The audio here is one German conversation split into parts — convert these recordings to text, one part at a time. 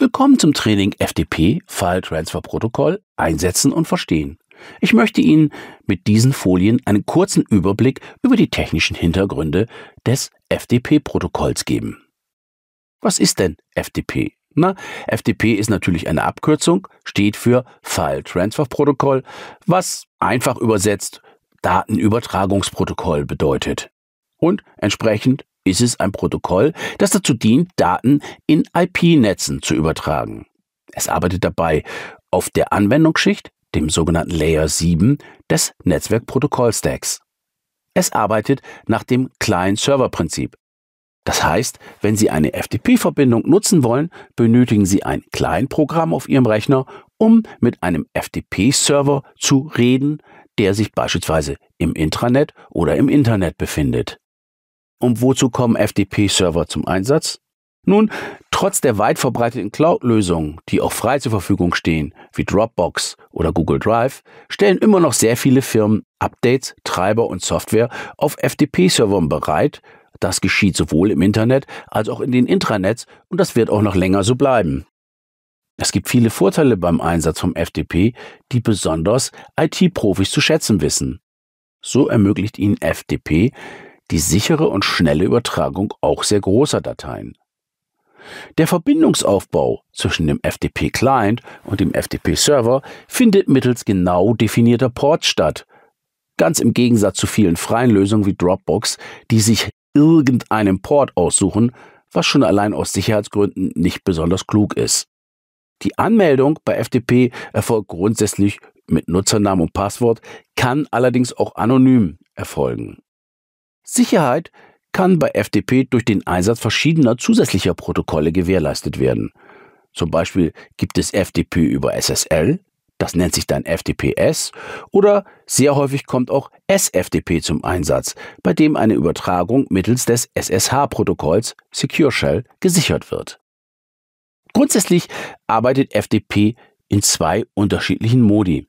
Willkommen zum Training FDP File Transfer Protokoll einsetzen und verstehen. Ich möchte Ihnen mit diesen Folien einen kurzen Überblick über die technischen Hintergründe des FDP-Protokolls geben. Was ist denn FDP? Na, FDP ist natürlich eine Abkürzung, steht für File Transfer Protokoll, was einfach übersetzt Datenübertragungsprotokoll bedeutet. Und entsprechend ist es ein Protokoll, das dazu dient, Daten in IP-Netzen zu übertragen. Es arbeitet dabei auf der Anwendungsschicht, dem sogenannten Layer 7, des Netzwerkprotokollstacks. Es arbeitet nach dem Client-Server-Prinzip. Das heißt, wenn Sie eine FTP-Verbindung nutzen wollen, benötigen Sie ein Client-Programm auf Ihrem Rechner, um mit einem FTP-Server zu reden, der sich beispielsweise im Intranet oder im Internet befindet. Und wozu kommen FTP-Server zum Einsatz? Nun, trotz der weit verbreiteten Cloud-Lösungen, die auch frei zur Verfügung stehen, wie Dropbox oder Google Drive, stellen immer noch sehr viele Firmen Updates, Treiber und Software auf FTP-Servern bereit. Das geschieht sowohl im Internet als auch in den Intranets und das wird auch noch länger so bleiben. Es gibt viele Vorteile beim Einsatz vom FTP, die besonders IT-Profis zu schätzen wissen. So ermöglicht ihnen FTP die sichere und schnelle Übertragung auch sehr großer Dateien. Der Verbindungsaufbau zwischen dem FTP-Client und dem FTP-Server findet mittels genau definierter Ports statt. Ganz im Gegensatz zu vielen freien Lösungen wie Dropbox, die sich irgendeinen Port aussuchen, was schon allein aus Sicherheitsgründen nicht besonders klug ist. Die Anmeldung bei FTP erfolgt grundsätzlich mit Nutzernamen und Passwort, kann allerdings auch anonym erfolgen. Sicherheit kann bei FDP durch den Einsatz verschiedener zusätzlicher Protokolle gewährleistet werden. Zum Beispiel gibt es FDP über SSL, das nennt sich dann FDPS, oder sehr häufig kommt auch SFDP zum Einsatz, bei dem eine Übertragung mittels des SSH-Protokolls Secure Shell gesichert wird. Grundsätzlich arbeitet FDP in zwei unterschiedlichen Modi.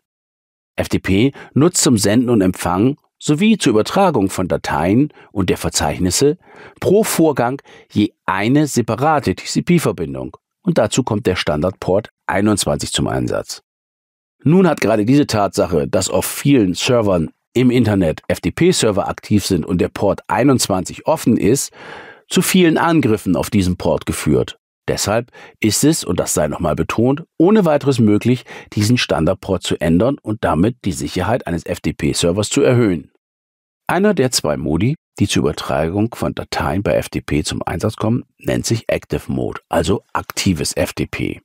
FDP nutzt zum Senden und Empfangen sowie zur Übertragung von Dateien und der Verzeichnisse pro Vorgang je eine separate TCP-Verbindung und dazu kommt der Standardport 21 zum Einsatz. Nun hat gerade diese Tatsache, dass auf vielen Servern im Internet FTP-Server aktiv sind und der Port 21 offen ist, zu vielen Angriffen auf diesen Port geführt Deshalb ist es, und das sei nochmal betont, ohne weiteres möglich, diesen Standardport zu ändern und damit die Sicherheit eines FTP-Servers zu erhöhen. Einer der zwei Modi, die zur Übertragung von Dateien bei FTP zum Einsatz kommen, nennt sich Active Mode, also aktives FTP.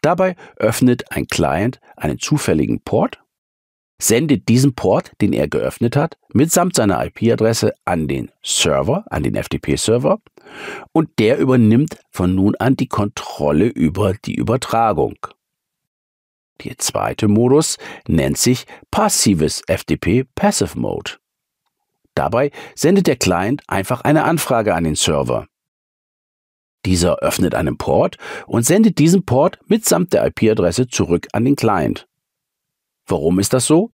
Dabei öffnet ein Client einen zufälligen Port sendet diesen Port, den er geöffnet hat, mitsamt seiner IP-Adresse an den Server, an den FTP-Server und der übernimmt von nun an die Kontrolle über die Übertragung. Der zweite Modus nennt sich passives FTP Passive Mode. Dabei sendet der Client einfach eine Anfrage an den Server. Dieser öffnet einen Port und sendet diesen Port mitsamt der IP-Adresse zurück an den Client. Warum ist das so?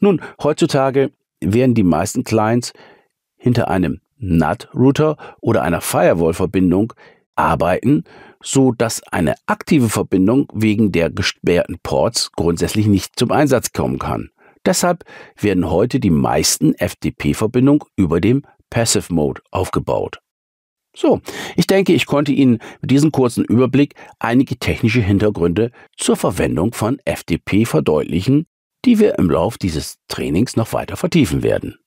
Nun, heutzutage werden die meisten Clients hinter einem NAT-Router oder einer Firewall-Verbindung arbeiten, so dass eine aktive Verbindung wegen der gesperrten Ports grundsätzlich nicht zum Einsatz kommen kann. Deshalb werden heute die meisten FTP-Verbindungen über dem Passive Mode aufgebaut. So, ich denke, ich konnte Ihnen mit diesem kurzen Überblick einige technische Hintergründe zur Verwendung von FTP verdeutlichen die wir im Lauf dieses Trainings noch weiter vertiefen werden.